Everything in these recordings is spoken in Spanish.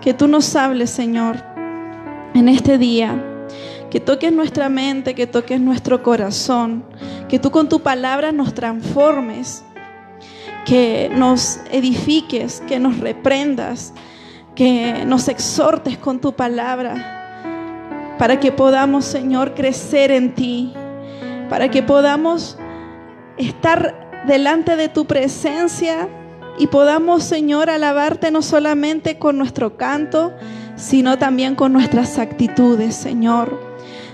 Que tú nos hables, Señor, en este día. Que toques nuestra mente, que toques nuestro corazón. Que tú con tu palabra nos transformes. Que nos edifiques, que nos reprendas, que nos exhortes con tu palabra. Para que podamos, Señor, crecer en ti. Para que podamos estar delante de tu presencia y podamos, Señor, alabarte no solamente con nuestro canto, sino también con nuestras actitudes, Señor,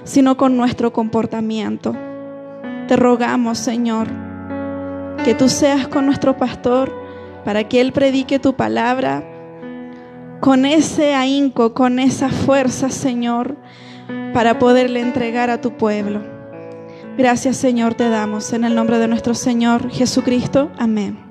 sino con nuestro comportamiento. Te rogamos, Señor, que tú seas con nuestro pastor para que Él predique tu palabra con ese ahínco, con esa fuerza, Señor, para poderle entregar a tu pueblo. Gracias, Señor, te damos en el nombre de nuestro Señor Jesucristo. Amén.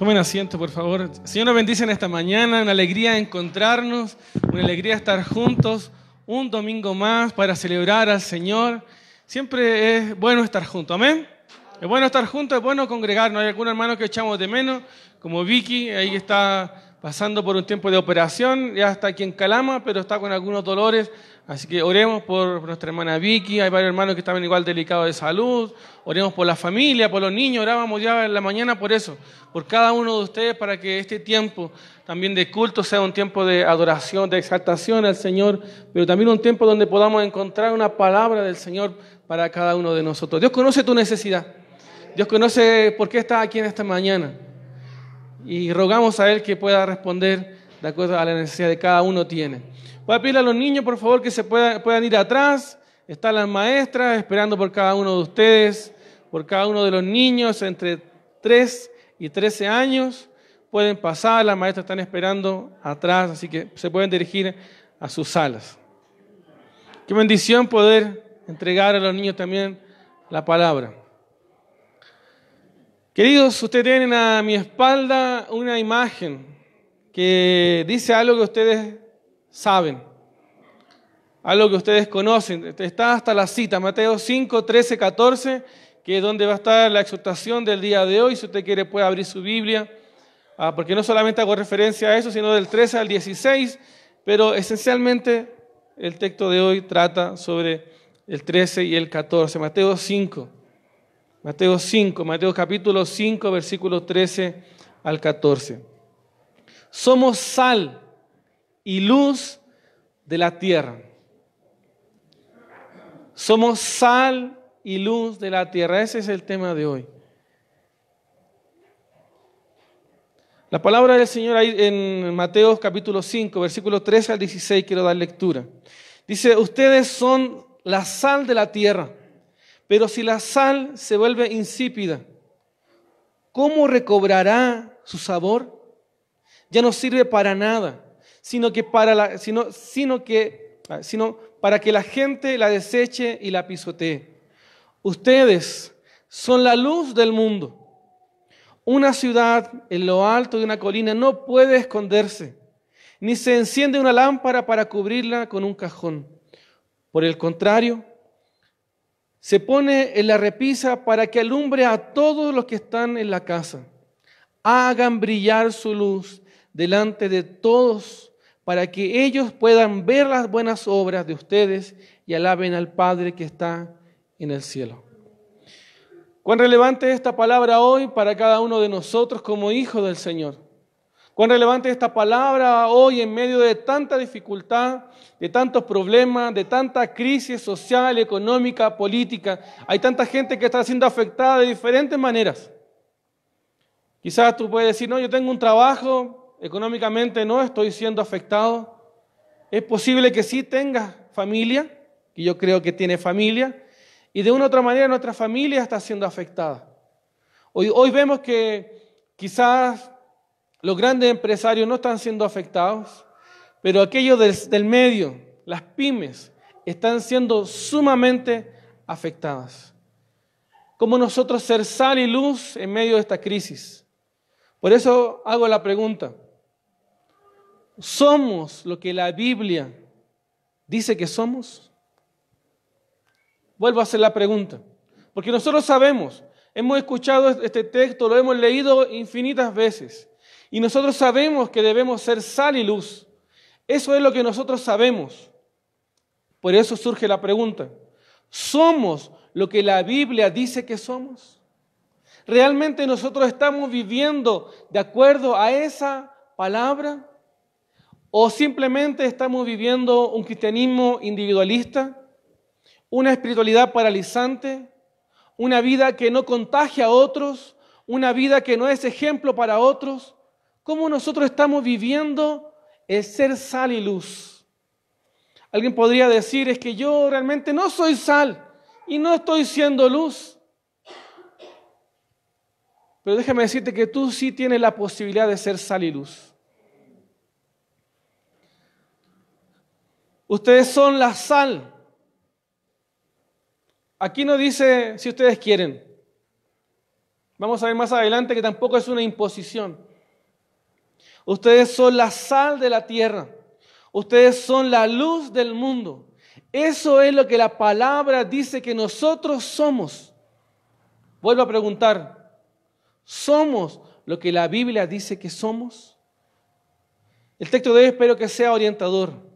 Tomen asiento, por favor. Señor, nos bendice esta mañana. Una alegría encontrarnos, una alegría estar juntos un domingo más para celebrar al Señor. Siempre es bueno estar juntos, amén. Es bueno estar juntos, es bueno congregarnos. Hay algún hermano que echamos de menos, como Vicky, ahí está pasando por un tiempo de operación, ya está aquí en Calama, pero está con algunos dolores Así que oremos por nuestra hermana Vicky, hay varios hermanos que estaban igual delicados de salud, oremos por la familia, por los niños, orábamos ya en la mañana por eso, por cada uno de ustedes para que este tiempo también de culto sea un tiempo de adoración, de exaltación al Señor, pero también un tiempo donde podamos encontrar una palabra del Señor para cada uno de nosotros. Dios conoce tu necesidad, Dios conoce por qué estás aquí en esta mañana y rogamos a Él que pueda responder de acuerdo a la necesidad de cada uno tiene. Voy a pedirle a los niños, por favor, que se puedan, ir atrás. Están las maestras esperando por cada uno de ustedes, por cada uno de los niños entre 3 y 13 años. Pueden pasar, las maestras están esperando atrás, así que se pueden dirigir a sus salas. Qué bendición poder entregar a los niños también la palabra. Queridos, ustedes tienen a mi espalda una imagen que dice algo que ustedes saben, algo que ustedes conocen. Está hasta la cita, Mateo 5, 13, 14, que es donde va a estar la exhortación del día de hoy. Si usted quiere puede abrir su Biblia, ah, porque no solamente hago referencia a eso, sino del 13 al 16, pero esencialmente el texto de hoy trata sobre el 13 y el 14, Mateo 5. Mateo 5, Mateo capítulo 5, versículo 13 al 14. Somos sal y luz de la tierra. Somos sal y luz de la tierra. Ese es el tema de hoy. La palabra del Señor ahí en Mateo capítulo 5, versículo 13 al 16, quiero dar lectura. Dice, ustedes son la sal de la tierra, pero si la sal se vuelve insípida, ¿cómo recobrará su sabor? ya no sirve para nada, sino que para, la, sino, sino que, ah, sino para que la gente la deseche y la pisotee. Ustedes son la luz del mundo. Una ciudad en lo alto de una colina no puede esconderse, ni se enciende una lámpara para cubrirla con un cajón. Por el contrario, se pone en la repisa para que alumbre a todos los que están en la casa. Hagan brillar su luz delante de todos para que ellos puedan ver las buenas obras de ustedes y alaben al Padre que está en el cielo. Cuán relevante es esta palabra hoy para cada uno de nosotros como hijos del Señor. Cuán relevante es esta palabra hoy en medio de tanta dificultad, de tantos problemas, de tanta crisis social, económica, política. Hay tanta gente que está siendo afectada de diferentes maneras. Quizás tú puedes decir, no, yo tengo un trabajo, económicamente no estoy siendo afectado. Es posible que sí tenga familia, que yo creo que tiene familia, y de una otra manera nuestra familia está siendo afectada. Hoy, vemos que quizás los grandes empresarios no están siendo afectados, pero aquellos del, del medio, las pymes, están siendo sumamente afectadas. ¿Cómo nosotros ser sal y luz en medio de esta crisis? Por eso hago la pregunta, somos lo que la Biblia dice que somos? Vuelvo a hacer la pregunta, porque nosotros sabemos, hemos escuchado este texto, lo hemos leído infinitas veces, y nosotros sabemos que debemos ser sal y luz. Eso es lo que nosotros sabemos. Por eso surge la pregunta, ¿somos lo que la Biblia dice que somos? ¿Realmente nosotros estamos viviendo de acuerdo a esa palabra? ¿O simplemente estamos viviendo un cristianismo individualista, una espiritualidad paralizante, una vida que no contagia a otros, una vida que no es ejemplo para otros? ¿Cómo nosotros estamos viviendo el ser sal y luz? Alguien podría decir, es que yo realmente no soy sal y no estoy siendo luz. Pero déjame decirte que tú sí tienes la posibilidad de ser sal y luz. Ustedes son la sal. Aquí no dice si ustedes quieren. Vamos a ver más adelante que tampoco es una imposición. Ustedes son la sal de la tierra. Ustedes son la luz del mundo. Eso es lo que la palabra dice que nosotros somos. Vuelvo a preguntar, ¿somos lo que la Biblia dice que somos? El texto de hoy espero que sea orientador.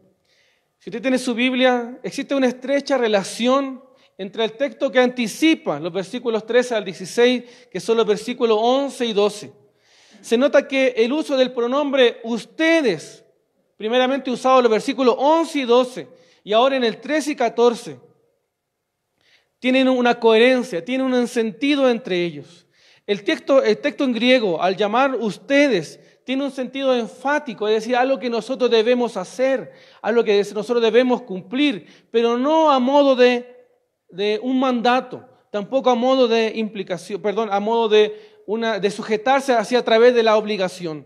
Si usted tiene su Biblia, existe una estrecha relación entre el texto que anticipa los versículos 13 al 16, que son los versículos 11 y 12. Se nota que el uso del pronombre ustedes, primeramente usado en los versículos 11 y 12, y ahora en el 13 y 14, tienen una coherencia, tienen un sentido entre ellos. El texto, el texto en griego, al llamar ustedes, tiene un sentido enfático, es decir, algo que nosotros debemos hacer, algo que nosotros debemos cumplir, pero no a modo de, un mandato, tampoco a modo de implicación, perdón, a modo de, una, de sujetarse así a través de la obligación.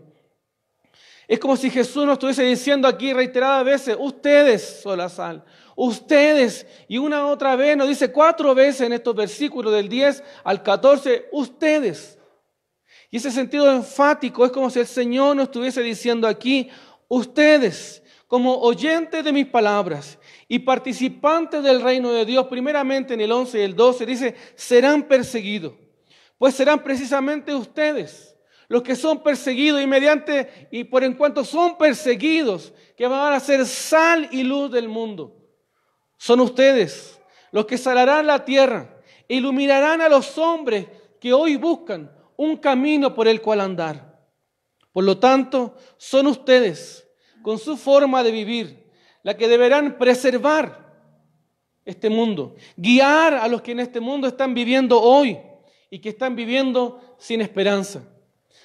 Es como si Jesús nos estuviese diciendo aquí reiteradas veces, ustedes son la sal, ustedes, y una otra vez nos dice cuatro veces en estos versículos del 10 al 14, ustedes, y ese sentido enfático es como si el Señor nos estuviese diciendo aquí, ustedes como oyentes de mis palabras y participantes del reino de Dios, primeramente en el 11 y el 12 dice, serán perseguidos, pues serán precisamente ustedes los que son perseguidos y mediante y por en cuanto son perseguidos, que van a ser sal y luz del mundo. Son ustedes los que salarán la tierra, iluminarán a los hombres que hoy buscan un camino por el cual andar. Por lo tanto, son ustedes, con su forma de vivir, la que deberán preservar este mundo, guiar a los que en este mundo están viviendo hoy y que están viviendo sin esperanza.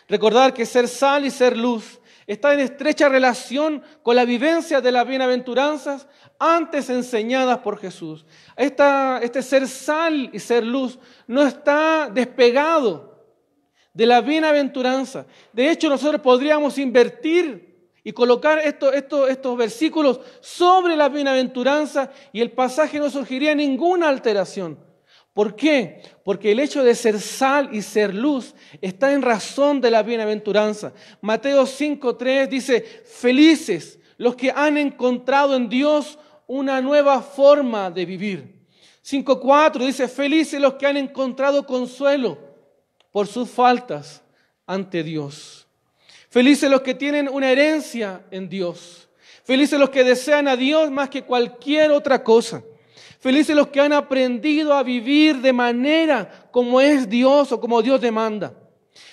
Recordar que ser sal y ser luz está en estrecha relación con la vivencia de las bienaventuranzas antes enseñadas por Jesús. este ser sal y ser luz no está despegado de la bienaventuranza. De hecho, nosotros podríamos invertir y colocar estos versículos sobre la bienaventuranza y el pasaje no surgiría ninguna alteración. ¿Por qué? Porque el hecho de ser sal y ser luz está en razón de la bienaventuranza. Mateo 5.3 dice, felices los que han encontrado en Dios una nueva forma de vivir. 5.4 dice, felices los que han encontrado consuelo por sus faltas ante Dios. Felices los que tienen una herencia en Dios. Felices los que desean a Dios más que cualquier otra cosa. Felices los que han aprendido a vivir de manera como es Dios o como Dios demanda.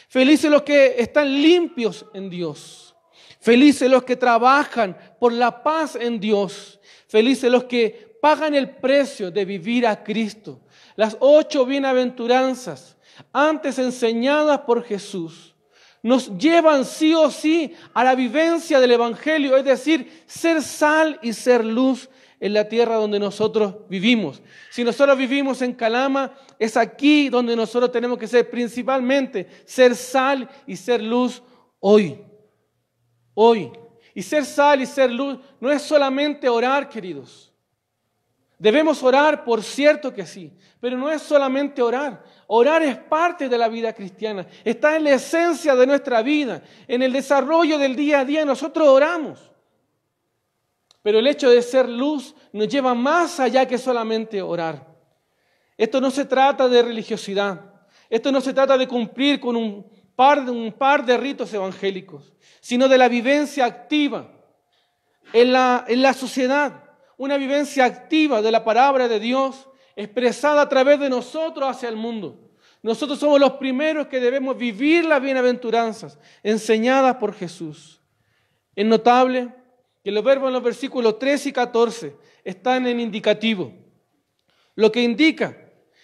Felices los que están limpios en Dios. Felices los que trabajan por la paz en Dios. Felices los que pagan el precio de vivir a Cristo. Las ocho bienaventuranzas antes enseñadas por Jesús, nos llevan sí o sí a la vivencia del Evangelio, es decir, ser sal y ser luz en la tierra donde nosotros vivimos. Si nosotros vivimos en Calama, es aquí donde nosotros tenemos que ser principalmente, ser sal y ser luz hoy. Hoy. Y ser sal y ser luz no es solamente orar, queridos. Debemos orar, por cierto que sí, pero no es solamente orar. Orar es parte de la vida cristiana, está en la esencia de nuestra vida, en el desarrollo del día a día. Nosotros oramos. Pero el hecho de ser luz nos lleva más allá que solamente orar. Esto no se trata de religiosidad. Esto no se trata de cumplir con un par, un par de ritos evangélicos, sino de la vivencia activa en la, en la sociedad. Una vivencia activa de la palabra de Dios expresada a través de nosotros hacia el mundo. Nosotros somos los primeros que debemos vivir las bienaventuranzas enseñadas por Jesús. Es notable que los verbos en los versículos 3 y 14 están en indicativo, lo que indica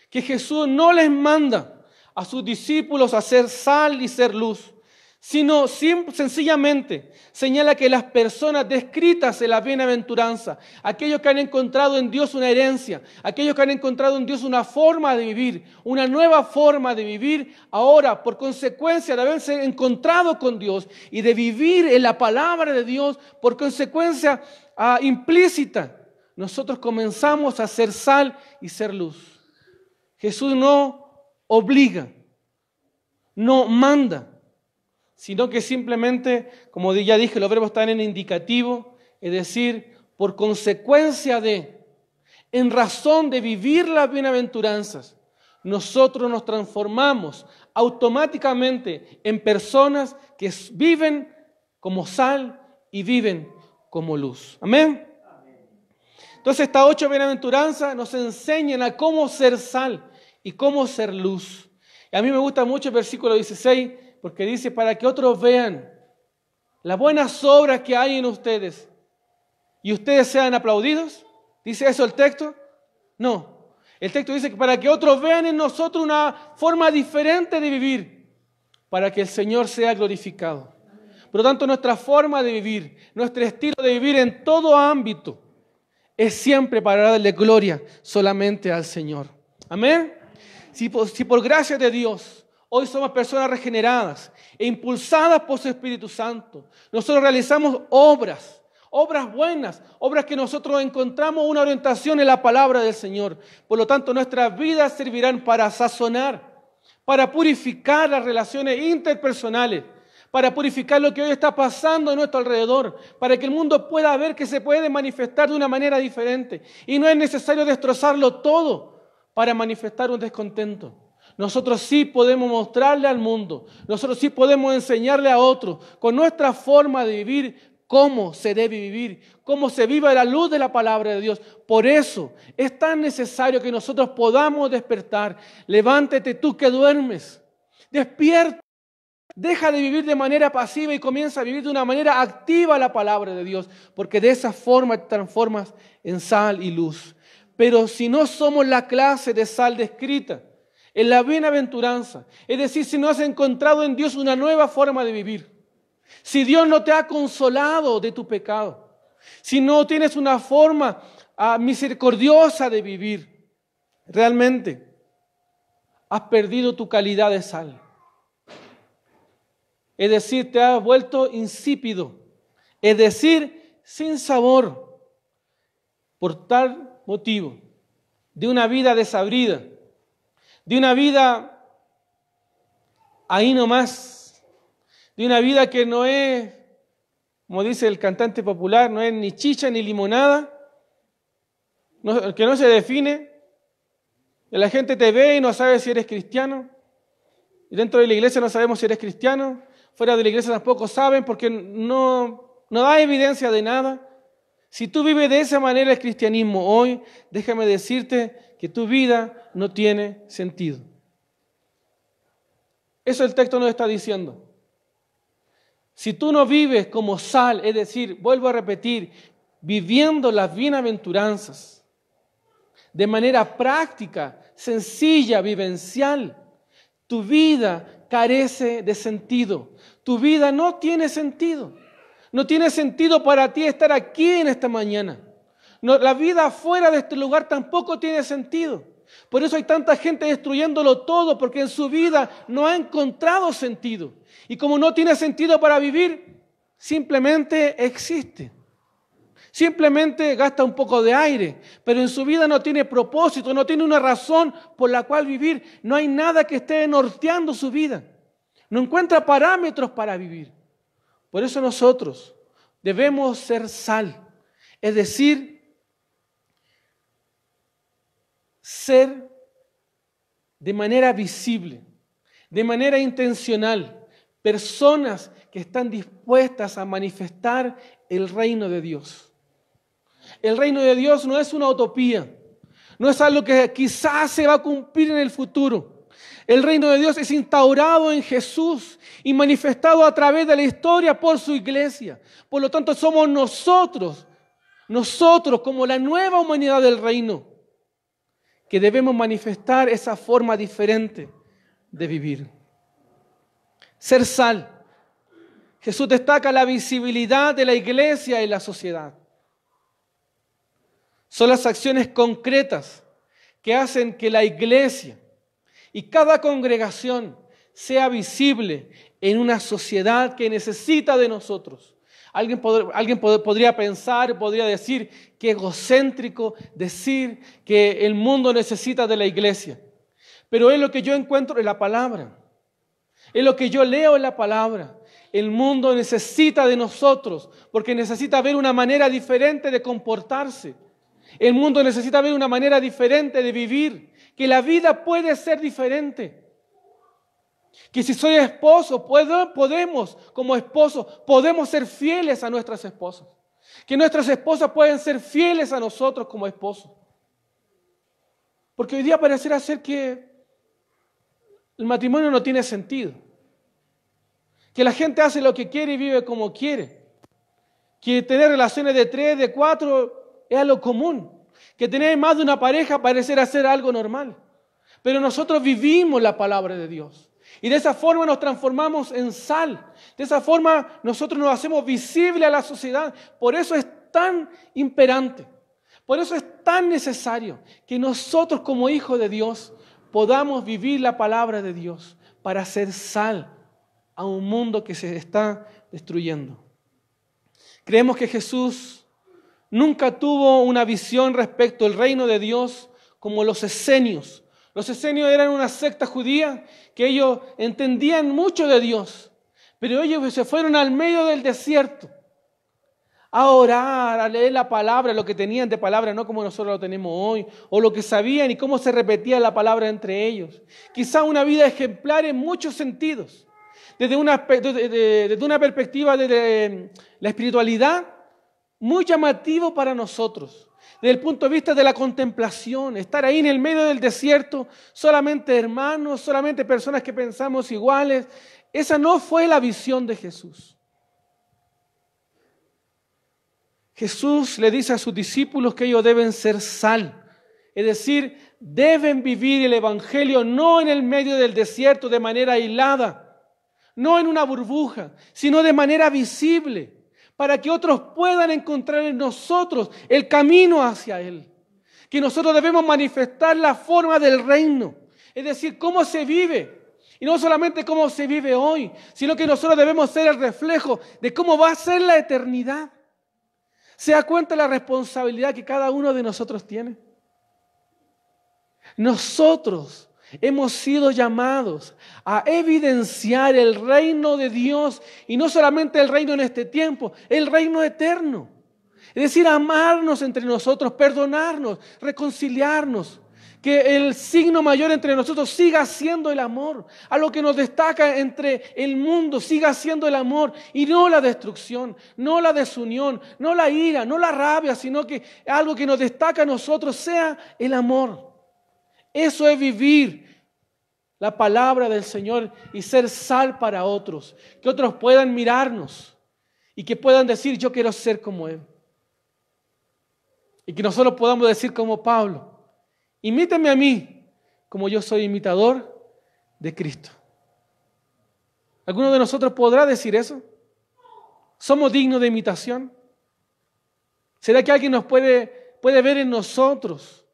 que Jesús no les manda a sus discípulos a ser sal y ser luz, sino sencillamente señala que las personas descritas en la bienaventuranza, aquellos que han encontrado en Dios una herencia, aquellos que han encontrado en Dios una forma de vivir, una nueva forma de vivir, ahora por consecuencia de haberse encontrado con Dios y de vivir en la palabra de Dios, por consecuencia ah, implícita, nosotros comenzamos a ser sal y ser luz. Jesús no obliga, no manda sino que simplemente, como ya dije, los verbos están en indicativo, es decir, por consecuencia de, en razón de vivir las bienaventuranzas, nosotros nos transformamos automáticamente en personas que viven como sal y viven como luz. Amén. Entonces estas ocho bienaventuranzas nos enseñan a cómo ser sal y cómo ser luz. Y a mí me gusta mucho el versículo 16 porque dice, para que otros vean las buenas obras que hay en ustedes y ustedes sean aplaudidos. ¿Dice eso el texto? No. El texto dice que para que otros vean en nosotros una forma diferente de vivir, para que el Señor sea glorificado. Por lo tanto, nuestra forma de vivir, nuestro estilo de vivir en todo ámbito, es siempre para darle gloria solamente al Señor. Amén. Si si por gracia de Dios Hoy somos personas regeneradas e impulsadas por su Espíritu Santo. Nosotros realizamos obras, obras buenas, obras que nosotros encontramos una orientación en la palabra del Señor. Por lo tanto, nuestras vidas servirán para sazonar, para purificar las relaciones interpersonales, para purificar lo que hoy está pasando en nuestro alrededor, para que el mundo pueda ver que se puede manifestar de una manera diferente. Y no es necesario destrozarlo todo para manifestar un descontento. Nosotros sí podemos mostrarle al mundo, nosotros sí podemos enseñarle a otros con nuestra forma de vivir cómo se debe vivir, cómo se viva la luz de la palabra de Dios. Por eso es tan necesario que nosotros podamos despertar. Levántate tú que duermes, despierta. Deja de vivir de manera pasiva y comienza a vivir de una manera activa la palabra de Dios, porque de esa forma te transformas en sal y luz. Pero si no somos la clase de sal descrita, en la bienaventuranza. Es decir, si no has encontrado en Dios una nueva forma de vivir, si Dios no te ha consolado de tu pecado, si no tienes una forma ah, misericordiosa de vivir, realmente has perdido tu calidad de sal. Es decir, te has vuelto insípido, es decir, sin sabor, por tal motivo de una vida desabrida de una vida ahí nomás, de una vida que no es, como dice el cantante popular, no es ni chicha ni limonada, que no se define, la gente te ve y no sabe si eres cristiano, y dentro de la iglesia no sabemos si eres cristiano, fuera de la iglesia tampoco saben porque no, no da evidencia de nada. Si tú vives de esa manera el cristianismo hoy, déjame decirte que tu vida no tiene sentido. Eso el texto nos está diciendo. Si tú no vives como sal, es decir, vuelvo a repetir, viviendo las bienaventuranzas de manera práctica, sencilla, vivencial, tu vida carece de sentido. Tu vida no tiene sentido. No tiene sentido para ti estar aquí en esta mañana la vida fuera de este lugar tampoco tiene sentido. Por eso hay tanta gente destruyéndolo todo, porque en su vida no ha encontrado sentido. Y como no tiene sentido para vivir, simplemente existe. Simplemente gasta un poco de aire, pero en su vida no tiene propósito, no tiene una razón por la cual vivir. No hay nada que esté norteando su vida. No encuentra parámetros para vivir. Por eso nosotros debemos ser sal, es decir, ser de manera visible, de manera intencional, personas que están dispuestas a manifestar el reino de Dios. El reino de Dios no es una utopía, no es algo que quizás se va a cumplir en el futuro. El reino de Dios es instaurado en Jesús y manifestado a través de la historia por su iglesia. Por lo tanto, somos nosotros, nosotros como la nueva humanidad del reino que debemos manifestar esa forma diferente de vivir. Ser sal. Jesús destaca la visibilidad de la iglesia en la sociedad. Son las acciones concretas que hacen que la iglesia y cada congregación sea visible en una sociedad que necesita de nosotros Alguien, podría pensar, podría decir que egocéntrico decir que el mundo necesita de la iglesia. Pero es lo que yo encuentro en la palabra. Es lo que yo leo en la palabra. El mundo necesita de nosotros porque necesita ver una manera diferente de comportarse. El mundo necesita ver una manera diferente de vivir. Que la vida puede ser diferente. Que si soy esposo, podemos, como esposo, podemos ser fieles a nuestras esposas. Que nuestras esposas pueden ser fieles a nosotros como esposos. Porque hoy día parece ser que el matrimonio no tiene sentido. Que la gente hace lo que quiere y vive como quiere. Que tener relaciones de tres, de cuatro es algo común. Que tener más de una pareja parece ser algo normal. Pero nosotros vivimos la palabra de Dios. Y de esa forma nos transformamos en sal. De esa forma nosotros nos hacemos visible a la sociedad. Por eso es tan imperante. Por eso es tan necesario que nosotros como hijos de Dios podamos vivir la palabra de Dios para ser sal a un mundo que se está destruyendo. Creemos que Jesús nunca tuvo una visión respecto al reino de Dios como los esenios los esenios eran una secta judía que ellos entendían mucho de Dios, pero ellos se fueron al medio del desierto a orar, a leer la palabra, lo que tenían de palabra, no como nosotros lo tenemos hoy, o lo que sabían y cómo se repetía la palabra entre ellos. Quizá una vida ejemplar en muchos sentidos, desde una, desde una perspectiva de em, la espiritualidad muy llamativo para nosotros desde el punto de vista de la contemplación, estar ahí en el medio del desierto, solamente hermanos, solamente personas que pensamos iguales. Esa no fue la visión de Jesús. Jesús le dice a sus discípulos que ellos deben ser sal, es decir, deben vivir el Evangelio no en el medio del desierto de manera aislada, no en una burbuja, sino de manera visible para que otros puedan encontrar en nosotros el camino hacia Él. Que nosotros debemos manifestar la forma del reino, es decir, cómo se vive. Y no solamente cómo se vive hoy, sino que nosotros debemos ser el reflejo de cómo va a ser la eternidad. ¿Se da cuenta la responsabilidad que cada uno de nosotros tiene? Nosotros Hemos sido llamados a evidenciar el reino de Dios y no solamente el reino en este tiempo, el reino eterno. Es decir, amarnos entre nosotros, perdonarnos, reconciliarnos. Que el signo mayor entre nosotros siga siendo el amor. A lo que nos destaca entre el mundo siga siendo el amor y no la destrucción, no la desunión, no la ira, no la rabia, sino que algo que nos destaca a nosotros sea el amor. Eso es vivir la palabra del Señor y ser sal para otros. Que otros puedan mirarnos y que puedan decir, yo quiero ser como Él. Y que nosotros podamos decir como Pablo, imíteme a mí como yo soy imitador de Cristo. ¿Alguno de nosotros podrá decir eso? ¿Somos dignos de imitación? ¿Será que alguien nos puede, puede ver en nosotros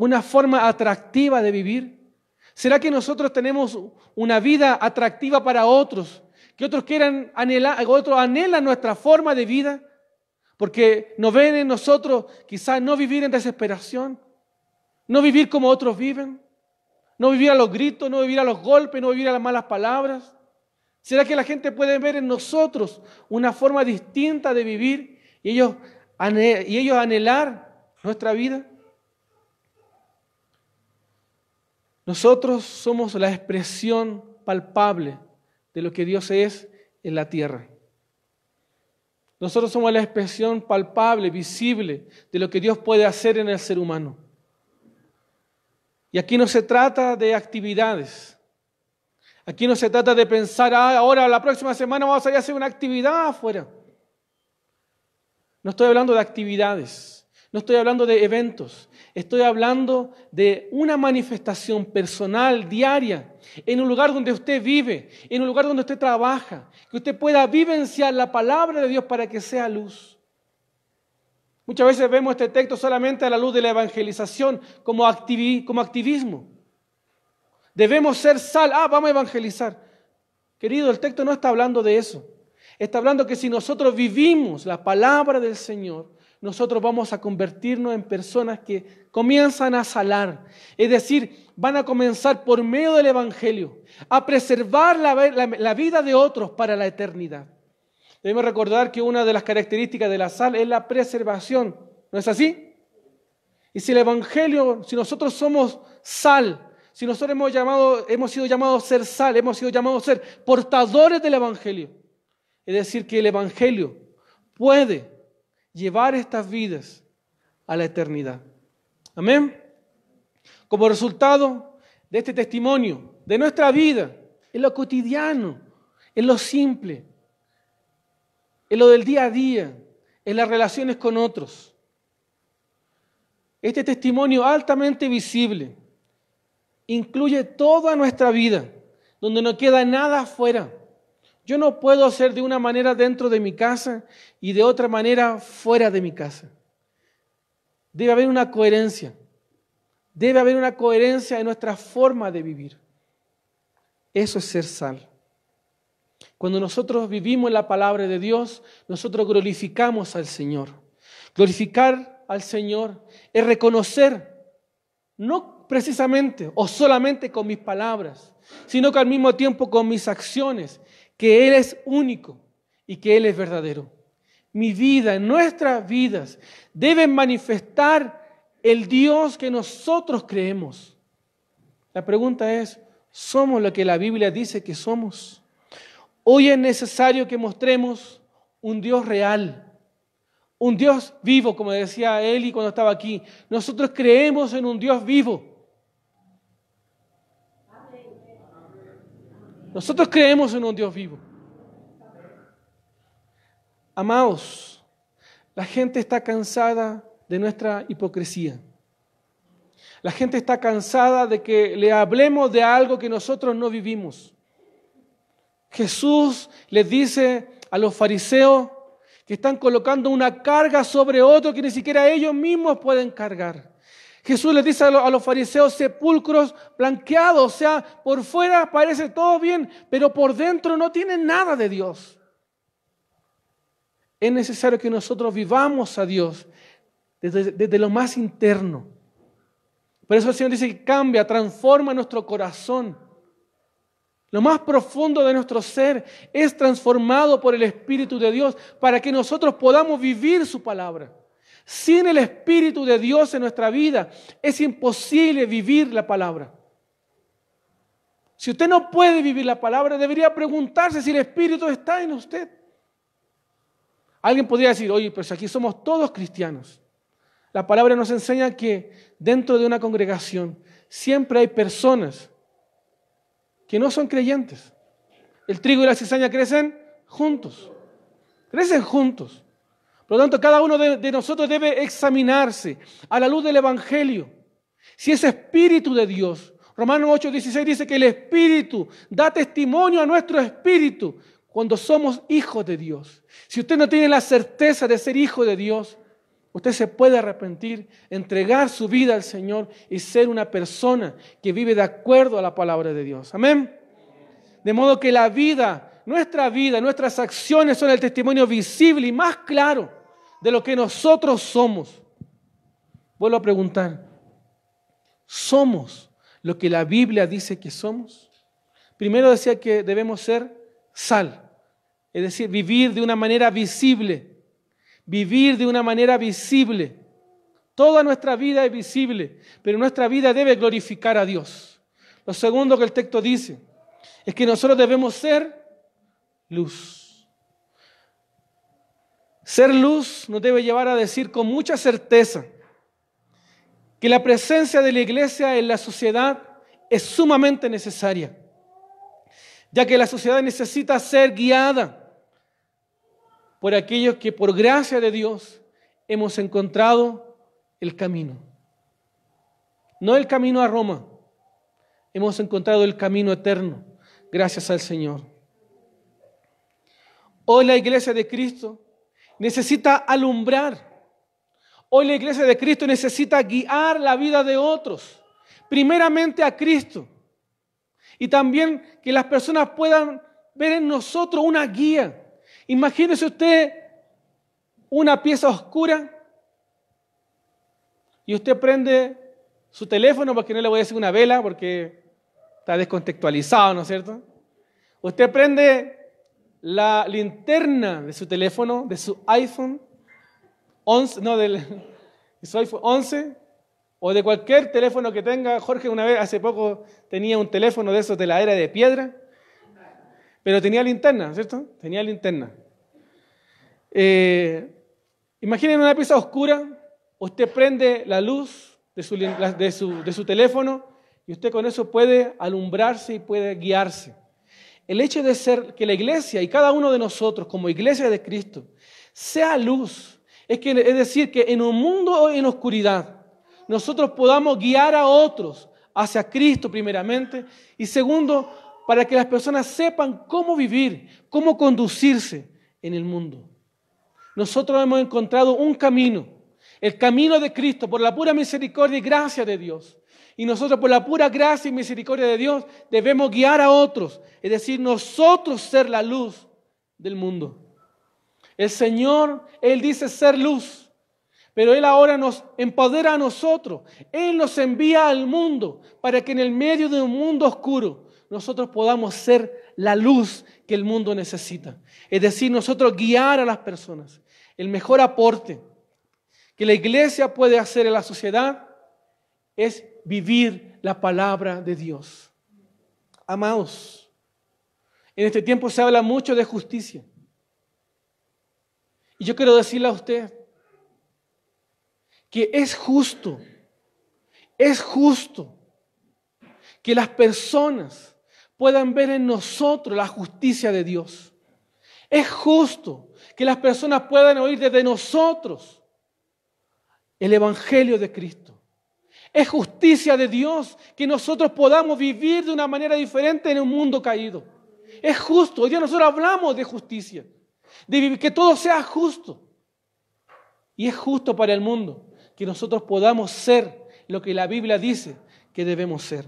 una forma atractiva de vivir? ¿Será que nosotros tenemos una vida atractiva para otros? Que otros quieran anhelar, anhelan nuestra forma de vida, porque nos ven en nosotros quizás no vivir en desesperación, no vivir como otros viven, no vivir a los gritos, no vivir a los golpes, no vivir a las malas palabras. ¿Será que la gente puede ver en nosotros una forma distinta de vivir y ellos, y ellos anhelar nuestra vida? Nosotros somos la expresión palpable de lo que Dios es en la tierra. Nosotros somos la expresión palpable, visible, de lo que Dios puede hacer en el ser humano. Y aquí no se trata de actividades. Aquí no se trata de pensar, ah, ahora la próxima semana vamos a ir a hacer una actividad afuera. No estoy hablando de actividades. No estoy hablando de eventos. Estoy hablando de una manifestación personal, diaria, en un lugar donde usted vive, en un lugar donde usted trabaja, que usted pueda vivenciar la palabra de Dios para que sea luz. Muchas veces vemos este texto solamente a la luz de la evangelización como, como activismo. Debemos ser sal, ah, vamos a evangelizar. Querido, el texto no está hablando de eso. Está hablando que si nosotros vivimos la palabra del Señor, nosotros vamos a convertirnos en personas que comienzan a salar. Es decir, van a comenzar por medio del Evangelio a preservar la, vida de otros para la eternidad. Debemos recordar que una de las características de la sal es la preservación. ¿No es así? Y si el Evangelio, si nosotros somos sal, si nosotros hemos, hemos sido llamados a ser sal, hemos sido llamados a ser portadores del Evangelio, es decir, que el Evangelio puede llevar estas vidas a la eternidad. Amén. Como resultado de este testimonio, de nuestra vida, en lo cotidiano, en lo simple, en lo del día a día, en las relaciones con otros. Este testimonio altamente visible incluye toda nuestra vida, donde no queda nada afuera. Yo no puedo ser de una manera dentro de mi casa y de otra manera fuera de mi casa. Debe haber una coherencia. Debe haber una coherencia en nuestra forma de vivir. Eso es ser sal. Cuando nosotros vivimos la palabra de Dios, nosotros glorificamos al Señor. Glorificar al Señor es reconocer, no precisamente o solamente con mis palabras, sino que al mismo tiempo con mis acciones que Él es único y que Él es verdadero. Mi vida, nuestras vidas, deben manifestar el Dios que nosotros creemos. La pregunta es, ¿somos lo que la Biblia dice que somos? Hoy es necesario que mostremos un Dios real, un Dios vivo, como decía Eli cuando estaba aquí. Nosotros creemos en un Dios vivo. Nosotros creemos en un Dios vivo. Amados, la gente está cansada de nuestra hipocresía. La gente está cansada de que le hablemos de algo que nosotros no vivimos. Jesús les dice a los fariseos que están colocando una carga sobre otro que ni siquiera ellos mismos pueden cargar. Jesús les dice a los, fariseos sepulcros blanqueados, o sea, por fuera parece todo bien, pero por dentro no tiene nada de Dios. Es necesario que nosotros vivamos a Dios desde, desde lo más interno. Por eso el Señor dice que cambia, transforma nuestro corazón. Lo más profundo de nuestro ser es transformado por el Espíritu de Dios para que nosotros podamos vivir su palabra. Sin el Espíritu de Dios en nuestra vida es imposible vivir la palabra. Si usted no puede vivir la palabra, debería preguntarse si el Espíritu está en usted. Alguien podría decir, oye, pero si aquí somos todos cristianos, la palabra nos enseña que dentro de una congregación siempre hay personas que no son creyentes. El trigo y la cizaña crecen juntos, crecen juntos. Por lo tanto, cada uno de, nosotros debe examinarse a la luz del Evangelio. Si es Espíritu de Dios, Romanos 8, 16 dice que el Espíritu da testimonio a nuestro Espíritu cuando somos hijos de Dios. Si usted no tiene la certeza de ser hijo de Dios, usted se puede arrepentir, entregar su vida al Señor y ser una persona que vive de acuerdo a la palabra de Dios. Amén. De modo que la vida, nuestra vida, nuestras acciones son el testimonio visible y más claro de lo que nosotros somos. Vuelvo a preguntar, ¿somos lo que la Biblia dice que somos? Primero decía que debemos ser sal, es decir, vivir de una manera visible, vivir de una manera visible. Toda nuestra vida es visible, pero nuestra vida debe glorificar a Dios. Lo segundo que el texto dice es que nosotros debemos ser luz. Ser luz nos debe llevar a decir con mucha certeza que la presencia de la iglesia en la sociedad es sumamente necesaria, ya que la sociedad necesita ser guiada por aquellos que por gracia de Dios hemos encontrado el camino. No el camino a Roma, hemos encontrado el camino eterno, gracias al Señor. Hoy la iglesia de Cristo necesita alumbrar. Hoy la iglesia de Cristo necesita guiar la vida de otros, primeramente a Cristo. Y también que las personas puedan ver en nosotros una guía. Imagínese usted una pieza oscura y usted prende su teléfono, porque no le voy a decir una vela, porque está descontextualizado, ¿no es cierto? Usted prende la linterna de su teléfono, de su iPhone 11, no, de su iPhone 11, o de cualquier teléfono que tenga. Jorge una vez, hace poco, tenía un teléfono de esos de la era de piedra, pero tenía linterna, ¿cierto? Tenía linterna. Eh, imaginen una pieza oscura, usted prende la luz de su teléfono y usted con eso puede alumbrarse y puede guiarse el hecho de ser que la iglesia y cada uno de nosotros como iglesia de Cristo sea luz, es, decir, que en un mundo en oscuridad nosotros podamos guiar a otros hacia Cristo primeramente y segundo, para que las personas sepan cómo vivir, cómo conducirse en el mundo. Nosotros hemos encontrado un camino, el camino de Cristo, por la pura misericordia y gracia de Dios. Y nosotros por la pura gracia y misericordia de Dios debemos guiar a otros, es decir, nosotros ser la luz del mundo. El Señor, Él dice ser luz, pero Él ahora nos empodera a nosotros. Él nos envía al mundo para que en el medio de un mundo oscuro nosotros podamos ser la luz que el mundo necesita. Es decir, nosotros guiar a las personas. El mejor aporte que la iglesia puede hacer en la sociedad es vivir la palabra de Dios. Amados, en este tiempo se habla mucho de justicia. Y yo quiero decirle a usted que es justo, es justo que las personas puedan ver en nosotros la justicia de Dios. Es justo que las personas puedan oír desde nosotros el Evangelio de Cristo. Es justicia de Dios que nosotros podamos vivir de una manera diferente en un mundo caído. Es justo. Hoy día nosotros hablamos de justicia, de que todo sea justo. Y es justo para el mundo que nosotros podamos ser lo que la Biblia dice que debemos ser.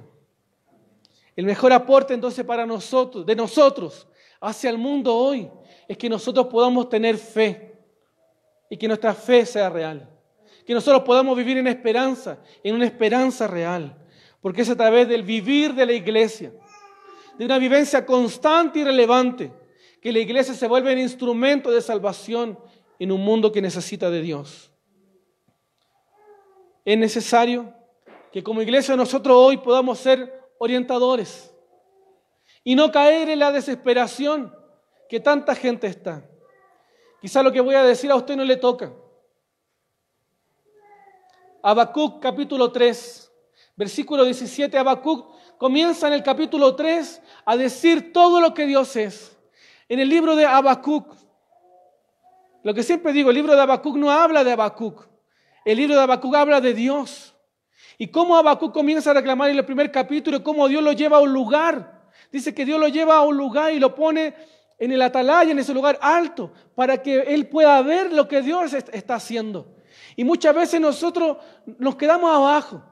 El mejor aporte entonces para nosotros, de nosotros hacia el mundo hoy, es que nosotros podamos tener fe y que nuestra fe sea real que nosotros podamos vivir en esperanza, en una esperanza real, porque es a través del vivir de la iglesia, de una vivencia constante y relevante, que la iglesia se vuelve un instrumento de salvación en un mundo que necesita de Dios. Es necesario que como iglesia nosotros hoy podamos ser orientadores y no caer en la desesperación que tanta gente está. Quizá lo que voy a decir a usted no le toca, Habacuc capítulo 3, versículo 17. Habacuc comienza en el capítulo 3 a decir todo lo que Dios es. En el libro de Habacuc, lo que siempre digo, el libro de Habacuc no habla de Habacuc. El libro de Habacuc habla de Dios. Y cómo Habacuc comienza a reclamar en el primer capítulo, cómo Dios lo lleva a un lugar. Dice que Dios lo lleva a un lugar y lo pone en el atalaya, en ese lugar alto, para que él pueda ver lo que Dios está haciendo. Y muchas veces nosotros nos quedamos abajo.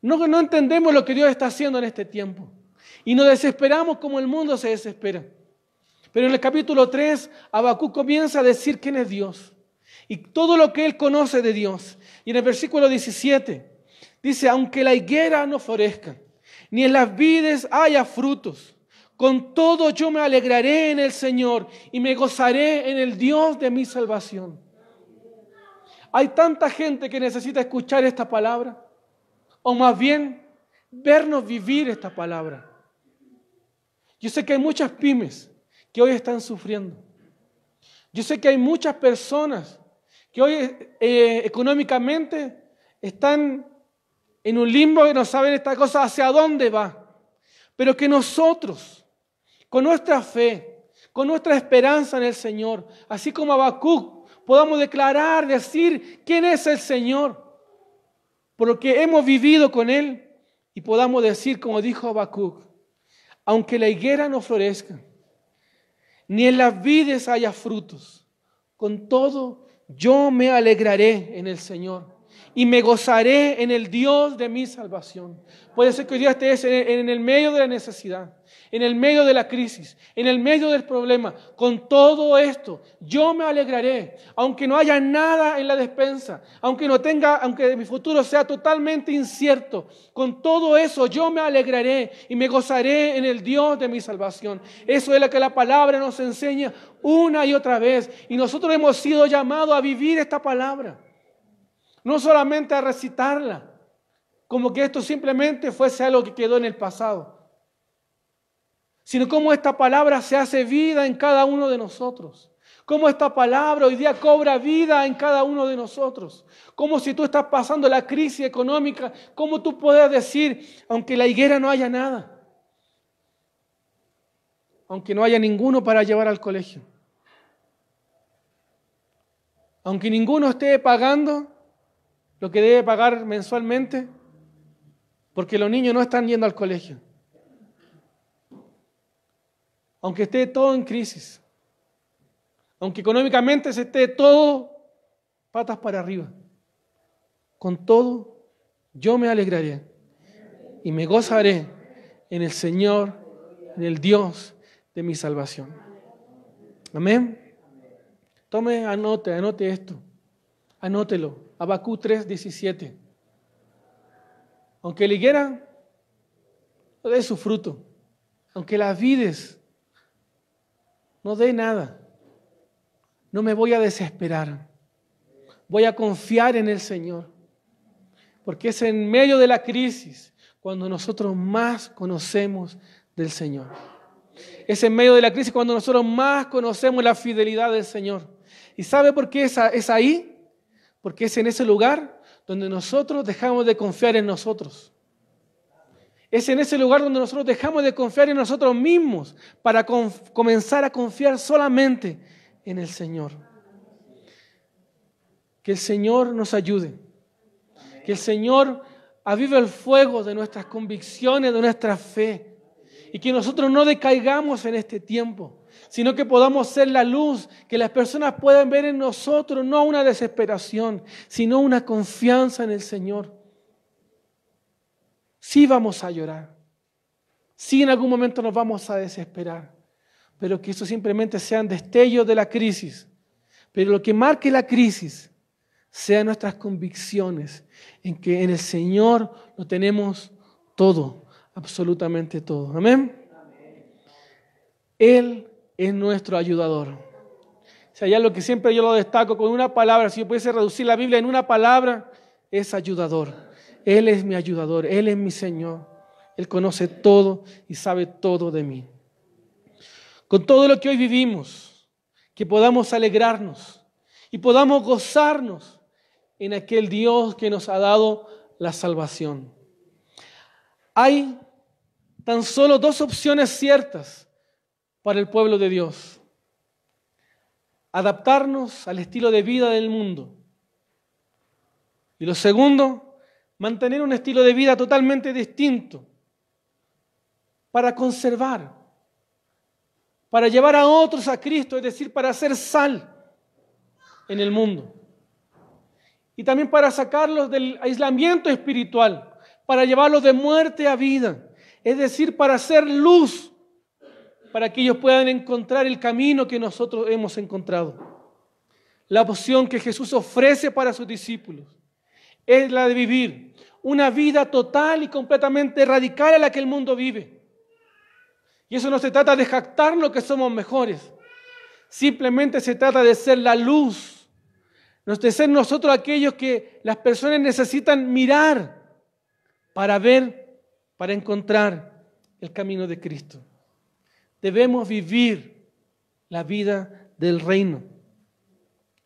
No, entendemos lo que Dios está haciendo en este tiempo. Y nos desesperamos como el mundo se desespera. Pero en el capítulo 3, Abacú comienza a decir quién es Dios y todo lo que él conoce de Dios. Y en el versículo 17 dice, aunque la higuera no florezca, ni en las vides haya frutos, con todo yo me alegraré en el Señor y me gozaré en el Dios de mi salvación. Hay tanta gente que necesita escuchar esta palabra, o más bien vernos vivir esta palabra. Yo sé que hay muchas pymes que hoy están sufriendo. Yo sé que hay muchas personas que hoy eh, económicamente están en un limbo que no saben esta cosa hacia dónde va. Pero que nosotros, con nuestra fe, con nuestra esperanza en el Señor, así como Abacuc, podamos declarar, decir quién es el Señor, por lo que hemos vivido con Él y podamos decir, como dijo Habacuc, aunque la higuera no florezca, ni en las vides haya frutos, con todo yo me alegraré en el Señor y me gozaré en el Dios de mi salvación. Puede ser que hoy día estés en el medio de la necesidad en el medio de la crisis, en el medio del problema, con todo esto, yo me alegraré, aunque no haya nada en la despensa, aunque no tenga, aunque mi futuro sea totalmente incierto, con todo eso yo me alegraré y me gozaré en el Dios de mi salvación. Eso es lo que la palabra nos enseña una y otra vez y nosotros hemos sido llamados a vivir esta palabra, no solamente a recitarla, como que esto simplemente fuese algo que quedó en el pasado sino cómo esta palabra se hace vida en cada uno de nosotros. Cómo esta palabra hoy día cobra vida en cada uno de nosotros. como si tú estás pasando la crisis económica, cómo tú puedes decir, aunque la higuera no haya nada, aunque no haya ninguno para llevar al colegio, aunque ninguno esté pagando lo que debe pagar mensualmente, porque los niños no están yendo al colegio aunque esté todo en crisis, aunque económicamente se esté todo patas para arriba, con todo yo me alegraré y me gozaré en el Señor, en el Dios de mi salvación. Amén. Tome, anote, anote esto. Anótelo. Abacú 3:17. Aunque la higuera no dé su fruto, aunque las vides no dé nada. No me voy a desesperar. Voy a confiar en el Señor. Porque es en medio de la crisis cuando nosotros más conocemos del Señor. Es en medio de la crisis cuando nosotros más conocemos la fidelidad del Señor. ¿Y sabe por qué es, es ahí? Porque es en ese lugar donde nosotros dejamos de confiar en nosotros es en ese lugar donde nosotros dejamos de confiar en nosotros mismos para comenzar a confiar solamente en el Señor. Que el Señor nos ayude. Que el Señor avive el fuego de nuestras convicciones, de nuestra fe. Y que nosotros no decaigamos en este tiempo, sino que podamos ser la luz, que las personas puedan ver en nosotros no una desesperación, sino una confianza en el Señor. Sí vamos a llorar. Sí en algún momento nos vamos a desesperar. Pero que eso simplemente sean destellos de la crisis. Pero lo que marque la crisis sean nuestras convicciones en que en el Señor lo tenemos todo, absolutamente todo. Amén. Él es nuestro ayudador. O sea, ya lo que siempre yo lo destaco con una palabra, si yo pudiese reducir la Biblia en una palabra, es ayudador. Él es mi ayudador, Él es mi Señor. Él conoce todo y sabe todo de mí. Con todo lo que hoy vivimos, que podamos alegrarnos y podamos gozarnos en aquel Dios que nos ha dado la salvación. Hay tan solo dos opciones ciertas para el pueblo de Dios. Adaptarnos al estilo de vida del mundo. Y lo segundo, mantener un estilo de vida totalmente distinto, para conservar, para llevar a otros a Cristo, es decir, para hacer sal en el mundo. Y también para sacarlos del aislamiento espiritual, para llevarlos de muerte a vida, es decir, para hacer luz, para que ellos puedan encontrar el camino que nosotros hemos encontrado. La opción que Jesús ofrece para sus discípulos es la de vivir una vida total y completamente radical a la que el mundo vive. Y eso no se trata de jactar lo que somos mejores. Simplemente se trata de ser la luz, de ser nosotros aquellos que las personas necesitan mirar para ver, para encontrar el camino de Cristo. Debemos vivir la vida del reino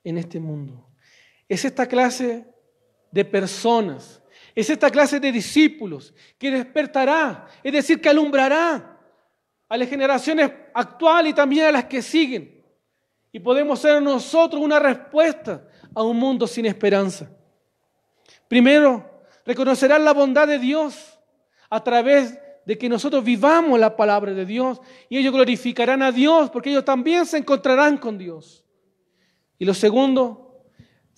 en este mundo. Es esta clase de personas. Es esta clase de discípulos que despertará, es decir, que alumbrará a las generaciones actuales y también a las que siguen. Y podemos ser nosotros una respuesta a un mundo sin esperanza. Primero, reconocerán la bondad de Dios a través de que nosotros vivamos la palabra de Dios y ellos glorificarán a Dios porque ellos también se encontrarán con Dios. Y lo segundo,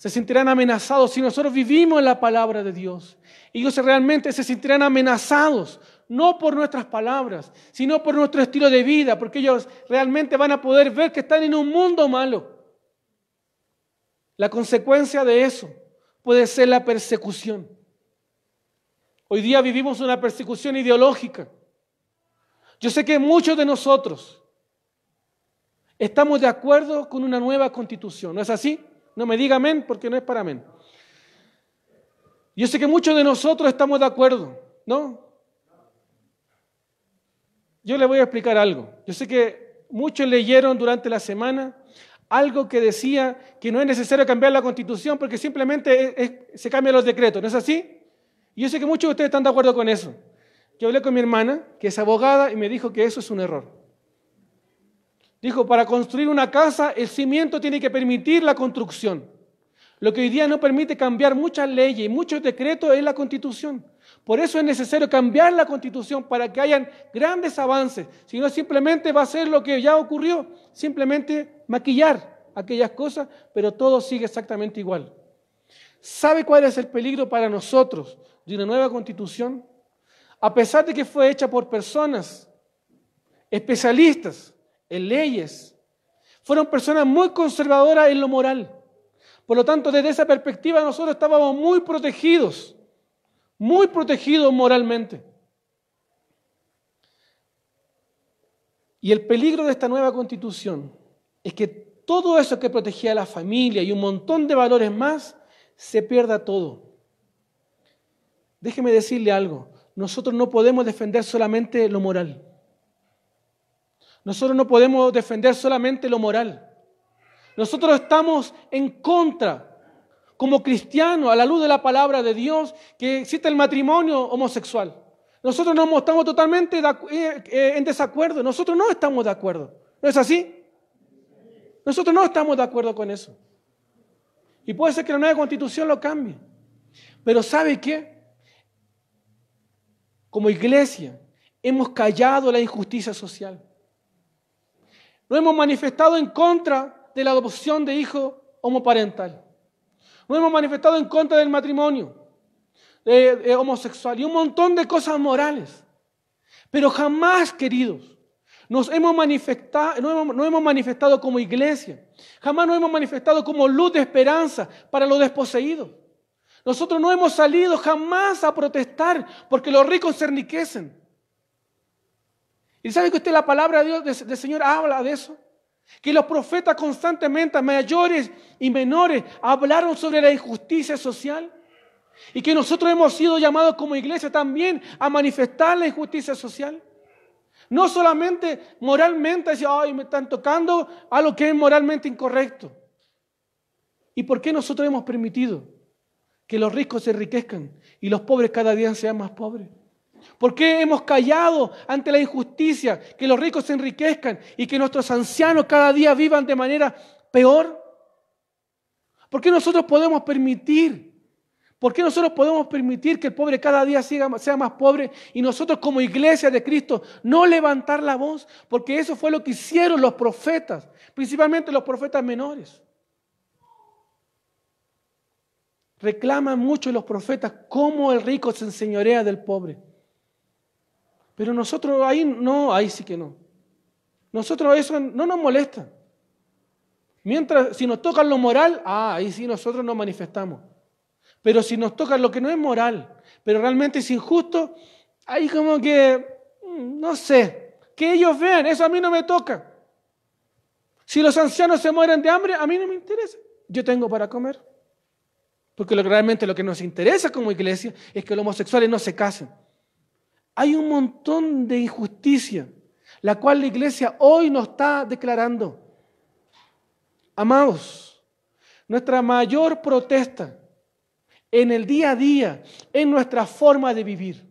se sentirán amenazados si nosotros vivimos en la palabra de Dios. Ellos realmente se sentirán amenazados, no por nuestras palabras, sino por nuestro estilo de vida, porque ellos realmente van a poder ver que están en un mundo malo. La consecuencia de eso puede ser la persecución. Hoy día vivimos una persecución ideológica. Yo sé que muchos de nosotros estamos de acuerdo con una nueva constitución, ¿no es así? No me diga amén porque no es para amén. Yo sé que muchos de nosotros estamos de acuerdo, ¿no? Yo le voy a explicar algo. Yo sé que muchos leyeron durante la semana algo que decía que no es necesario cambiar la constitución porque simplemente se cambian los decretos, ¿no es así? Y yo sé que muchos de ustedes están de acuerdo con eso. Yo hablé con mi hermana, que es abogada, y me dijo que eso es un error. Dijo, para construir una casa, el cimiento tiene que permitir la construcción. Lo que hoy día no permite cambiar muchas leyes y muchos decretos es la constitución. Por eso es necesario cambiar la constitución para que haya grandes avances. Si no, simplemente va a ser lo que ya ocurrió, simplemente maquillar aquellas cosas, pero todo sigue exactamente igual. ¿Sabe cuál es el peligro para nosotros de una nueva constitución? A pesar de que fue hecha por personas especialistas, en leyes. Fueron personas muy conservadoras en lo moral. Por lo tanto, desde esa perspectiva nosotros estábamos muy protegidos, muy protegidos moralmente. Y el peligro de esta nueva constitución es que todo eso que protegía a la familia y un montón de valores más, se pierda todo. Déjeme decirle algo, nosotros no podemos defender solamente lo moral. Nosotros no podemos defender solamente lo moral. Nosotros estamos en contra, como cristianos, a la luz de la palabra de Dios, que existe el matrimonio homosexual. Nosotros no estamos totalmente eh, eh, en desacuerdo. Nosotros no estamos de acuerdo. ¿No es así? Nosotros no estamos de acuerdo con eso. Y puede ser que la nueva constitución lo cambie. Pero ¿sabe qué? Como iglesia hemos callado la injusticia social. No hemos manifestado en contra de la adopción de hijos homoparental. No hemos manifestado en contra del matrimonio homosexual y un montón de cosas morales. Pero jamás, queridos, nos hemos, manifestado, no hemos, manifestado como iglesia. Jamás nos hemos manifestado como luz de esperanza para los desposeídos. Nosotros no hemos salido jamás a protestar porque los ricos se enriquecen. Y sabe que usted la palabra de Dios, del de Señor, habla de eso. Que los profetas constantemente, mayores y menores, hablaron sobre la injusticia social. Y que nosotros hemos sido llamados como iglesia también a manifestar la injusticia social. No solamente moralmente, decir, ay, me están tocando a lo que es moralmente incorrecto. ¿Y por qué nosotros hemos permitido que los ricos se enriquezcan y los pobres cada día sean más pobres? ¿Por qué hemos callado ante la injusticia, que los ricos se enriquezcan y que nuestros ancianos cada día vivan de manera peor? ¿Por qué nosotros podemos permitir? ¿Por qué nosotros podemos permitir que el pobre cada día sea más pobre y nosotros como iglesia de Cristo no levantar la voz? Porque eso fue lo que hicieron los profetas, principalmente los profetas menores. Reclaman mucho los profetas cómo el rico se enseñorea del pobre. Pero nosotros ahí no, ahí sí que no. Nosotros eso no nos molesta. Mientras, si nos toca lo moral, ah, ahí sí nosotros nos manifestamos. Pero si nos toca lo que no es moral, pero realmente es injusto, ahí como que, mm, no sé, que ellos vean, eso a mí no me toca. Si los ancianos se mueren de hambre, a mí no me interesa. Yo tengo para comer. Porque lo realmente lo que nos interesa como iglesia es que los homosexuales no se casen. Hay un montón de injusticia, la cual la iglesia hoy nos está declarando. Amados, nuestra mayor protesta en el día a día, en nuestra forma de vivir,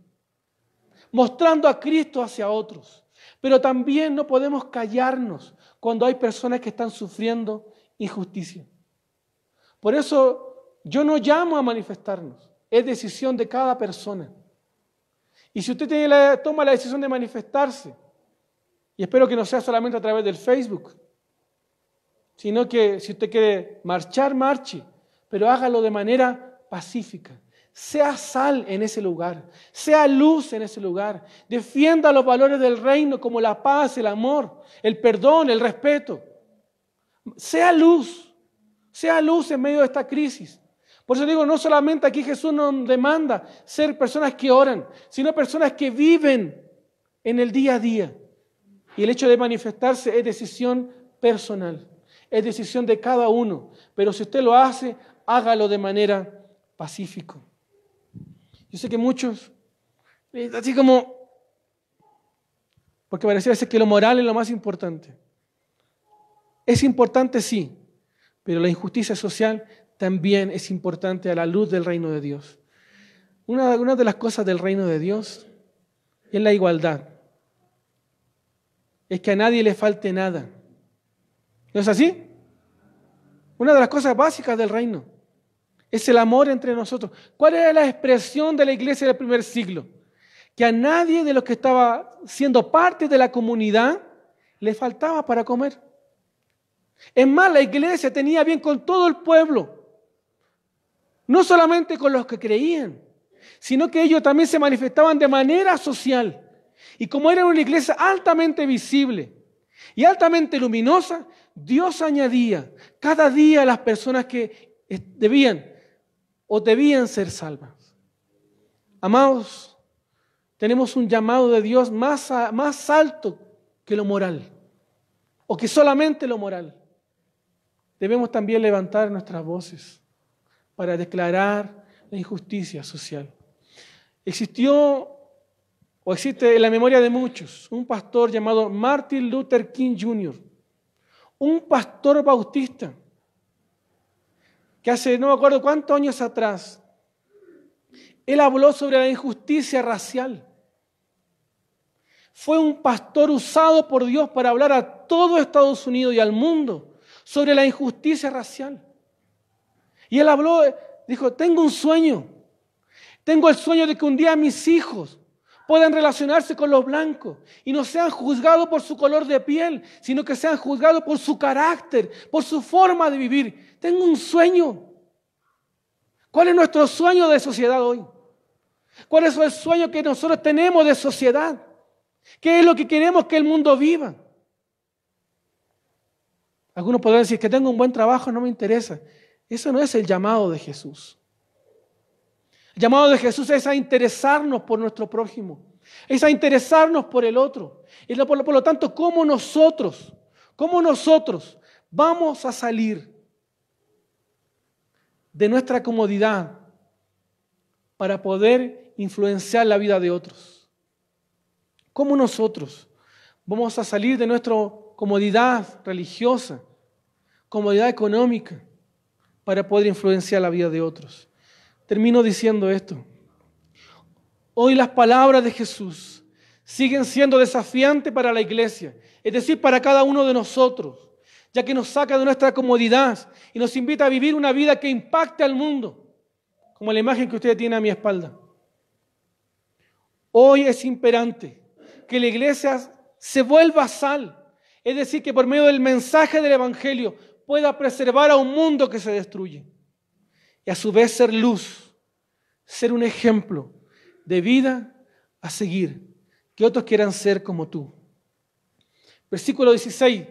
mostrando a Cristo hacia otros. Pero también no podemos callarnos cuando hay personas que están sufriendo injusticia. Por eso yo no llamo a manifestarnos, es decisión de cada persona. Y si usted tiene toma la decisión de manifestarse, y espero que no sea solamente a través del Facebook, sino que si usted quiere marchar, marche, pero hágalo de manera pacífica. Sea sal en ese lugar, sea luz en ese lugar. Defienda los valores del reino como la paz, el amor, el perdón, el respeto. Sea luz, sea luz en medio de esta crisis. Por eso digo, no solamente aquí Jesús nos demanda ser personas que oran, sino personas que viven en el día a día. Y el hecho de manifestarse es decisión personal, es decisión de cada uno. Pero si usted lo hace, hágalo de manera pacífica. Yo sé que muchos, así como, porque pareciera que lo moral es lo más importante. Es importante, sí, pero la injusticia social también es importante a la luz del reino de Dios. Una, de las cosas del reino de Dios es la igualdad. Es que a nadie le falte nada. ¿No es así? Una de las cosas básicas del reino es el amor entre nosotros. ¿Cuál era la expresión de la iglesia del primer siglo? Que a nadie de los que estaba siendo parte de la comunidad le faltaba para comer. Es más, la iglesia tenía bien con todo el pueblo no solamente con los que creían, sino que ellos también se manifestaban de manera social. Y como era una iglesia altamente visible y altamente luminosa, Dios añadía cada día a las personas que debían o debían ser salvas. Amados, tenemos un llamado de Dios más, más alto que lo moral, o que solamente lo moral. Debemos también levantar nuestras voces para declarar la injusticia social. Existió o existe en la memoria de muchos un pastor llamado Martin Luther King Jr., un pastor bautista, que hace no me acuerdo cuántos años atrás, él habló sobre la injusticia racial. Fue un pastor usado por Dios para hablar a todo Estados Unidos y al mundo sobre la injusticia racial. Y él habló, dijo, tengo un sueño. Tengo el sueño de que un día mis hijos puedan relacionarse con los blancos y no sean juzgados por su color de piel, sino que sean juzgados por su carácter, por su forma de vivir. Tengo un sueño. ¿Cuál es nuestro sueño de sociedad hoy? ¿Cuál es el sueño que nosotros tenemos de sociedad? ¿Qué es lo que queremos que el mundo viva? Algunos podrán decir que tengo un buen trabajo, no me interesa. Eso no es el llamado de Jesús. El llamado de Jesús es a interesarnos por nuestro prójimo, es a interesarnos por el otro. Y por, por lo tanto, ¿cómo nosotros, cómo nosotros vamos a salir de nuestra comodidad para poder influenciar la vida de otros? ¿Cómo nosotros vamos a salir de nuestra comodidad religiosa, comodidad económica? para poder influenciar la vida de otros. Termino diciendo esto. Hoy las palabras de Jesús siguen siendo desafiantes para la iglesia, es decir, para cada uno de nosotros, ya que nos saca de nuestra comodidad y nos invita a vivir una vida que impacte al mundo, como la imagen que usted tiene a mi espalda. Hoy es imperante que la iglesia se vuelva sal, es decir, que por medio del mensaje del Evangelio pueda preservar a un mundo que se destruye. Y a su vez ser luz, ser un ejemplo de vida a seguir, que otros quieran ser como tú. Versículo 16,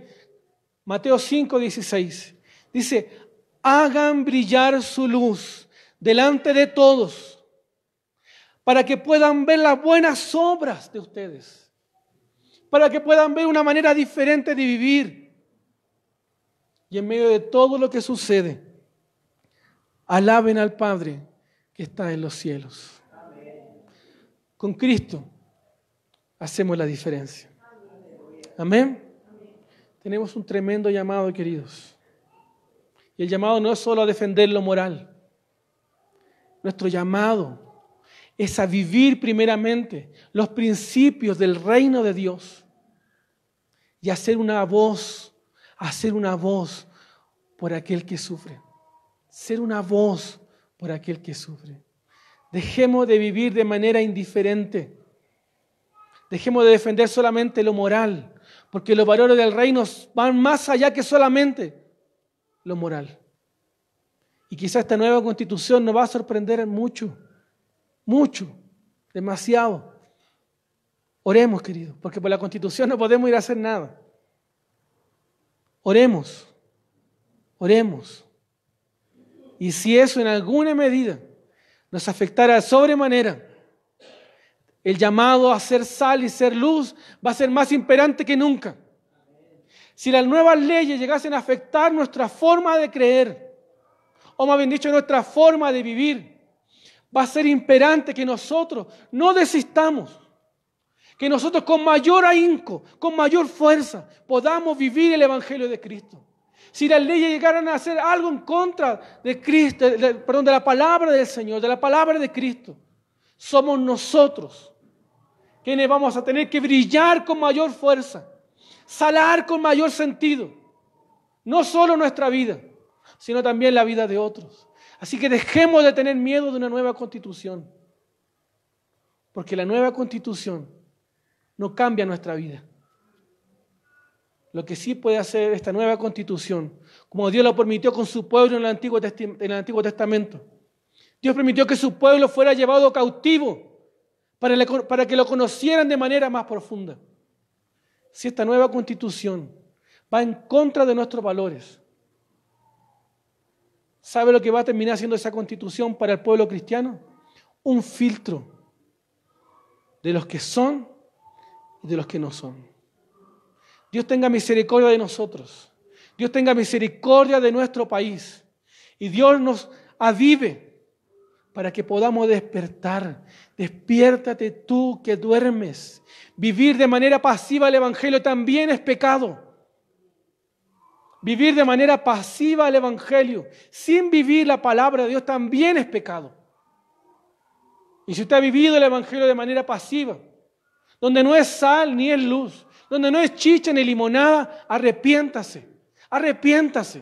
Mateo 5, 16, dice, hagan brillar su luz delante de todos para que puedan ver las buenas obras de ustedes, para que puedan ver una manera diferente de vivir, y en medio de todo lo que sucede, alaben al Padre que está en los cielos. Con Cristo hacemos la diferencia. Amén. Tenemos un tremendo llamado, queridos. Y el llamado no es solo a defender lo moral. Nuestro llamado es a vivir primeramente los principios del reino de Dios y hacer una voz a ser una voz por aquel que sufre. Ser una voz por aquel que sufre. Dejemos de vivir de manera indiferente. Dejemos de defender solamente lo moral, porque los valores del reino van más allá que solamente lo moral. Y quizá esta nueva constitución nos va a sorprender mucho, mucho, demasiado. Oremos, queridos, porque por la constitución no podemos ir a hacer nada. Oremos, oremos. Y si eso en alguna medida nos afectara sobremanera, el llamado a ser sal y ser luz va a ser más imperante que nunca. Si las nuevas leyes llegasen a afectar nuestra forma de creer, o más bien dicho, nuestra forma de vivir, va a ser imperante que nosotros no desistamos, que nosotros con mayor ahínco, con mayor fuerza, podamos vivir el Evangelio de Cristo. Si las leyes llegaran a hacer algo en contra de Cristo, perdón, de la palabra del Señor, de la palabra de Cristo, somos nosotros quienes vamos a tener que brillar con mayor fuerza, salar con mayor sentido, no solo nuestra vida, sino también la vida de otros. Así que dejemos de tener miedo de una nueva constitución, porque la nueva constitución no cambia nuestra vida. Lo que sí puede hacer esta nueva constitución, como Dios lo permitió con su pueblo en el Antiguo, Testamento. Dios permitió que su pueblo fuera llevado cautivo para, para que lo conocieran de manera más profunda. Si esta nueva constitución va en contra de nuestros valores, ¿sabe lo que va a terminar siendo esa constitución para el pueblo cristiano? Un filtro de los que son y de los que no son. Dios tenga misericordia de nosotros. Dios tenga misericordia de nuestro país. Y Dios nos avive para que podamos despertar. Despiértate tú que duermes. Vivir de manera pasiva el Evangelio también es pecado. Vivir de manera pasiva el Evangelio, sin vivir la palabra de Dios, también es pecado. Y si usted ha vivido el Evangelio de manera pasiva, donde no es sal ni es luz, donde no es chicha ni limonada, arrepiéntase, arrepiéntase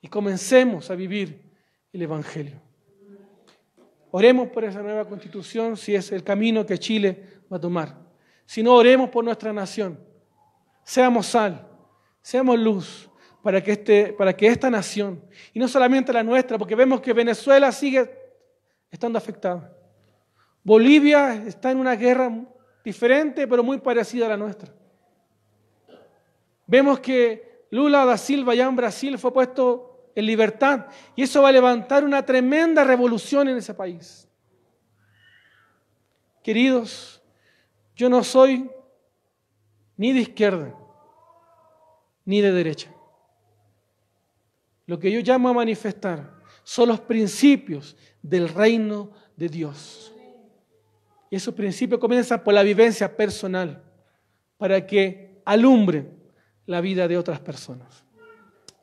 y comencemos a vivir el Evangelio. Oremos por esa nueva constitución si es el camino que Chile va a tomar. Si no, oremos por nuestra nación. Seamos sal, seamos luz para que, este, para que esta nación, y no solamente la nuestra, porque vemos que Venezuela sigue estando afectada. Bolivia está en una guerra diferente pero muy parecida a la nuestra. Vemos que Lula da Silva ya en Brasil fue puesto en libertad y eso va a levantar una tremenda revolución en ese país. Queridos, yo no soy ni de izquierda ni de derecha. Lo que yo llamo a manifestar son los principios del reino de Dios. Y esos principios comienzan por la vivencia personal, para que alumbre la vida de otras personas.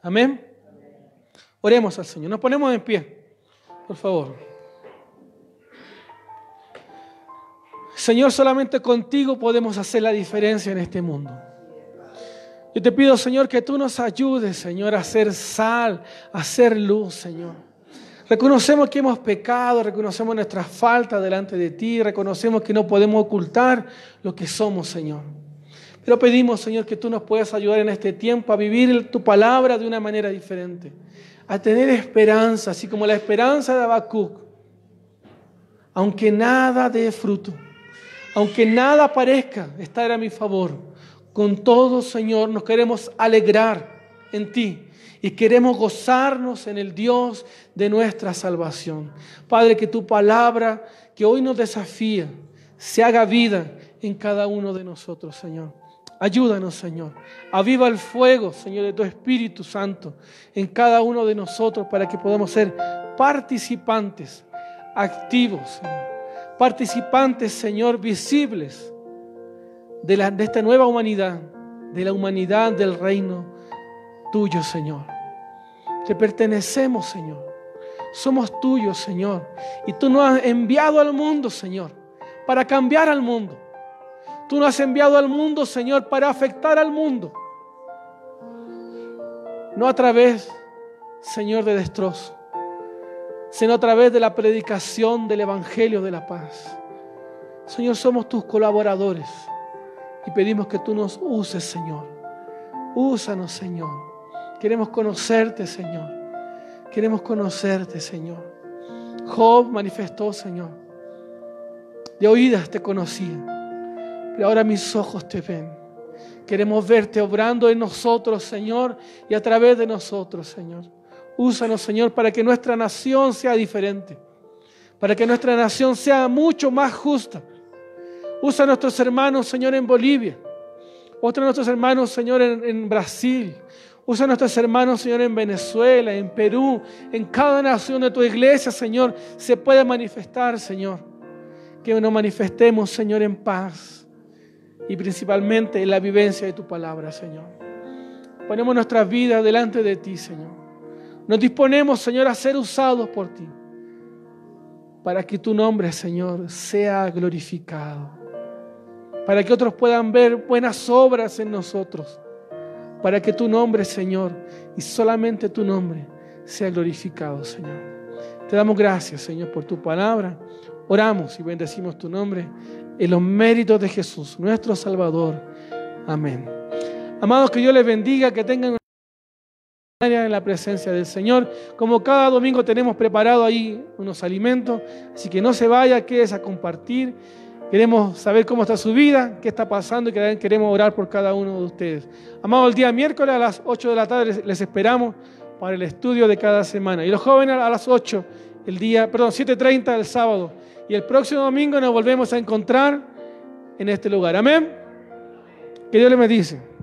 Amén. Oremos al Señor. Nos ponemos en pie, por favor. Señor, solamente contigo podemos hacer la diferencia en este mundo. Yo te pido, Señor, que tú nos ayudes, Señor, a ser sal, a ser luz, Señor. Reconocemos que hemos pecado, reconocemos nuestras faltas delante de ti, reconocemos que no podemos ocultar lo que somos, Señor. Pero pedimos, Señor, que tú nos puedas ayudar en este tiempo a vivir tu palabra de una manera diferente, a tener esperanza, así como la esperanza de Habacuc, aunque nada dé fruto, aunque nada parezca estar a mi favor. Con todo, Señor, nos queremos alegrar en ti y queremos gozarnos en el Dios de nuestra salvación. Padre, que tu palabra que hoy nos desafía se haga vida en cada uno de nosotros, Señor. Ayúdanos, Señor. Aviva el fuego, Señor, de tu Espíritu Santo en cada uno de nosotros para que podamos ser participantes activos, participantes, Señor, visibles de, de esta nueva humanidad, de la humanidad del reino tuyo Señor. Te pertenecemos, Señor. Somos tuyos, Señor. Y tú nos has enviado al mundo, Señor, para cambiar al mundo. Tú nos has enviado al mundo, Señor, para afectar al mundo. No a través, Señor, de destrozo, sino a través de la predicación del Evangelio de la paz. Señor, somos tus colaboradores y pedimos que tú nos uses, Señor. Úsanos, Señor. Queremos conocerte, Señor. Queremos conocerte, Señor. Job manifestó, Señor. De oídas te conocía, pero ahora mis ojos te ven. Queremos verte obrando en nosotros, Señor, y a través de nosotros, Señor. Úsanos, Señor, para que nuestra nación sea diferente, para que nuestra nación sea mucho más justa. Usa a nuestros hermanos, Señor, en Bolivia. Otra a nuestros hermanos, Señor, en Brasil. Usa a nuestros hermanos, Señor, en Venezuela, en Perú, en cada nación de tu iglesia, Señor, se puede manifestar, Señor. Que nos manifestemos, Señor, en paz y principalmente en la vivencia de tu palabra, Señor. Ponemos nuestras vidas delante de ti, Señor. Nos disponemos, Señor, a ser usados por ti, para que tu nombre, Señor, sea glorificado, para que otros puedan ver buenas obras en nosotros para que tu nombre, Señor, y solamente tu nombre sea glorificado, Señor. Te damos gracias, Señor, por tu palabra. Oramos y bendecimos tu nombre en los méritos de Jesús, nuestro Salvador. Amén. Amados, que Dios les bendiga, que tengan una en la presencia del Señor. Como cada domingo tenemos preparado ahí unos alimentos, así que no se vaya, quédese a compartir. Queremos saber cómo está su vida, qué está pasando y queremos orar por cada uno de ustedes. Amado, el día miércoles a las 8 de la tarde les esperamos para el estudio de cada semana. Y los jóvenes a las 8, el día, perdón, 7.30 del sábado. Y el próximo domingo nos volvemos a encontrar en este lugar. Amén. Que Dios les dice?